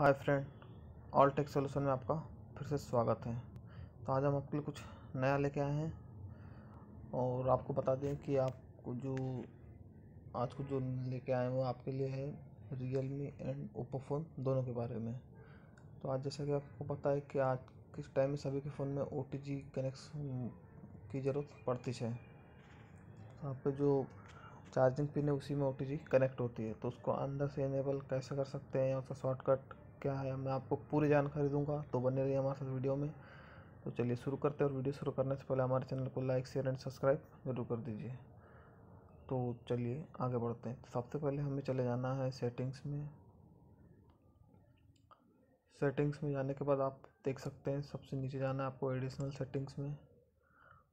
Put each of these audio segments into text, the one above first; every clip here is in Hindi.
हाय फ्रेंड ऑल टेक सोल्यूशन में आपका फिर से स्वागत है तो आज हम आपके लिए कुछ नया लेके आए हैं और आपको बता दें कि आपको जो आज को जो लेके आए हैं वो आपके लिए है Realme and Oppo phone दोनों के बारे में तो आज जैसा कि आपको पता है कि आज किस टाइम में सभी के फ़ोन में ओ कनेक्शन की ज़रूरत पड़ती है तो आपके जो चार्जिंग पिन है उसी में ओ कनेक्ट होती है तो उसको अंदर से इनेबल कैसे कर सकते हैं या उसका शॉर्टकट क्या है मैं आपको पूरी जानकारी दूंगा तो बने रहिए हमारे साथ वीडियो में तो चलिए शुरू करते हैं और वीडियो शुरू करने से पहले हमारे चैनल को लाइक शेयर एंड सब्सक्राइब जरूर कर दीजिए तो चलिए आगे बढ़ते हैं तो सबसे पहले हमें चले जाना है सेटिंग्स में सेटिंग्स में जाने के बाद आप देख सकते हैं सबसे नीचे जाना है आपको एडिशनल सेटिंग्स में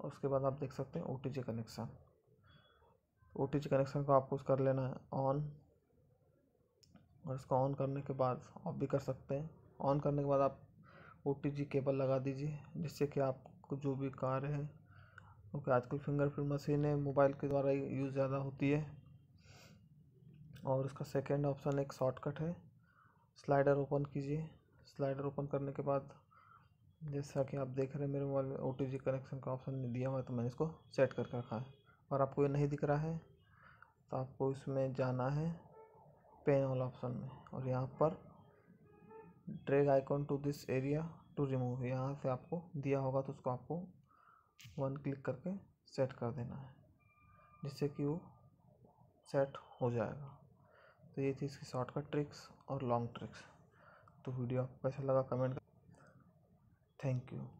और उसके बाद आप देख सकते हैं ओ कनेक्शन ओ कनेक्शन को आपको कर लेना है ऑन और इसको ऑन करने के बाद ऑफ भी कर सकते हैं ऑन करने के बाद आप ओ टी जी केबल लगा दीजिए जिससे कि आपको जो भी कार्य है क्योंकि आजकल फिंगरप्रिंट है मोबाइल के द्वारा यूज़ ज़्यादा होती है और इसका सेकेंड ऑप्शन एक शॉर्टकट है स्लाइडर ओपन कीजिए स्लाइडर ओपन करने के बाद जैसा कि आप देख रहे हैं मेरे मोबाइल में ओ कनेक्शन का ऑप्शन नहीं दिया हुआ तो मैंने इसको सेट करके रखा है और आपको ये नहीं दिख रहा है तो आपको इसमें जाना है पेन ऑल ऑप्शन में और यहाँ पर drag icon to this area to remove यहाँ से आपको दिया होगा तो उसको आपको वन क्लिक करके सेट कर देना है जिससे कि वो सेट हो जाएगा तो ये थी इसकी शॉर्टकट ट्रिक्स और लॉन्ग ट्रिक्स तो वीडियो आपको कैसा लगा कमेंट कर थैंक यू